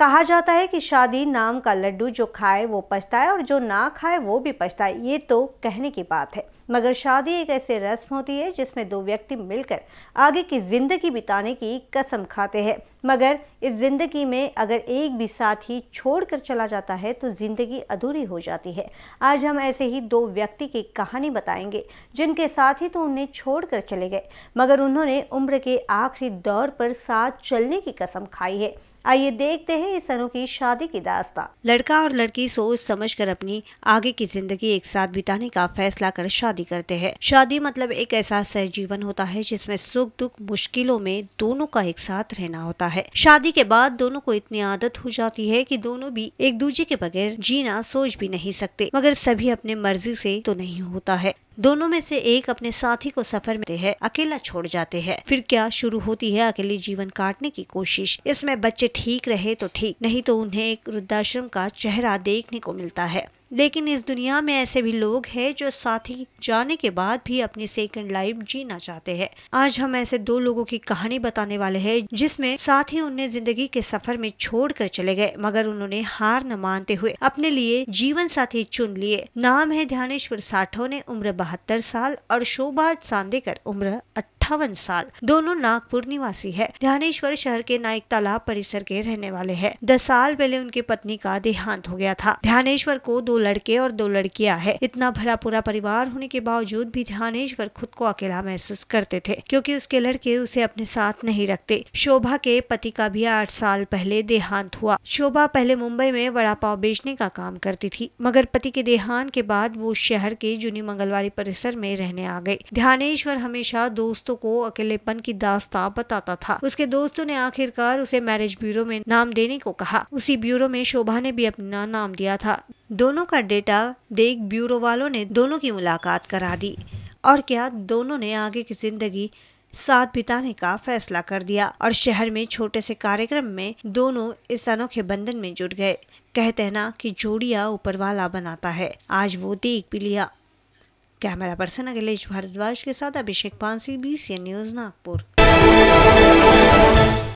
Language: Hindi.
कहा जाता है कि शादी नाम का लड्डू जो खाए वो पछताए और जो ना खाए वो भी पछताए ये तो कहने की बात है मगर शादी एक ऐसी रस्म होती है जिसमें दो व्यक्ति मिलकर आगे की ज़िंदगी बिताने की कसम खाते हैं मगर इस ज़िंदगी में अगर एक भी साथी छोड़कर चला जाता है तो ज़िंदगी अधूरी हो जाती है आज हम ऐसे ही दो व्यक्ति की कहानी बताएंगे जिनके साथी तो उन्हें छोड़कर चले गए मगर उन्होंने उम्र के आखिरी दौर पर साथ चलने की कसम खाई है आइए देखते हैं इस अनु की शादी की दास्ता लड़का और लड़की सोच समझ कर अपनी आगे की जिंदगी एक साथ बिताने का फैसला कर शादी करते हैं शादी मतलब एक ऐसा सहजीवन होता है जिसमें सुख दुख मुश्किलों में दोनों का एक साथ रहना होता है शादी के बाद दोनों को इतनी आदत हो जाती है कि दोनों भी एक दूजे के बगैर जीना सोच भी नहीं सकते मगर सभी अपने मर्जी से तो नहीं होता है दोनों में से एक अपने साथी को सफर में है अकेला छोड़ जाते हैं फिर क्या शुरू होती है अकेले जीवन काटने की कोशिश इसमें बच्चे ठीक रहे तो ठीक नहीं तो उन्हें एक वृद्धाश्रम का चेहरा देखने को मिलता है लेकिन इस दुनिया में ऐसे भी लोग हैं जो साथी जाने के बाद भी अपनी सेकंड लाइफ जीना चाहते हैं आज हम ऐसे दो लोगों की कहानी बताने वाले हैं जिसमें साथी उन्हें जिंदगी के सफर में छोड़कर चले गए मगर उन्होंने हार न मानते हुए अपने लिए जीवन साथी चुन लिए नाम है ध्यानेश्वर साठो ने उम्र बहत्तर साल और शोभा सांदेकर उम्र अट्ठावन साल दोनों नागपुर निवासी है ध्यानेश्वर शहर के नायक तालाब परिसर के रहने वाले है दस साल पहले उनकी पत्नी का देहांत हो गया था ध्यानेश्वर को दो लड़के और दो लड़कियां है इतना भरा पूरा परिवार होने के बावजूद भी ध्यानेश्वर खुद को अकेला महसूस करते थे क्योंकि उसके लड़के उसे अपने साथ नहीं रखते शोभा के पति का भी आठ साल पहले देहांत हुआ शोभा पहले मुंबई में वड़ा पाव बेचने का काम करती थी मगर पति के देहांत के बाद वो शहर के जूनी मंगलवारी परिसर में रहने आ गए ध्यानेश्वर हमेशा दोस्तों को अकेलेपन की दास्ता बताता था उसके दोस्तों ने आखिरकार उसे मैरिज ब्यूरो में नाम देने को कहा उसी ब्यूरो में शोभा ने भी अपना नाम दिया था दोनों का डेटा देख ब्यूरो वालों ने दोनों की मुलाकात करा दी और क्या दोनों ने आगे की जिंदगी साथ बिताने का फैसला कर दिया और शहर में छोटे से कार्यक्रम में दोनों इस अनोखे बंधन में जुट गए कहते हैं ना कि जोड़िया ऊपर वाला बनाता है आज वो देख भी लिया कैमरा पर्सन अखिलेश भारद्वाज के साथ Abhishek Pansi B C news Nagpur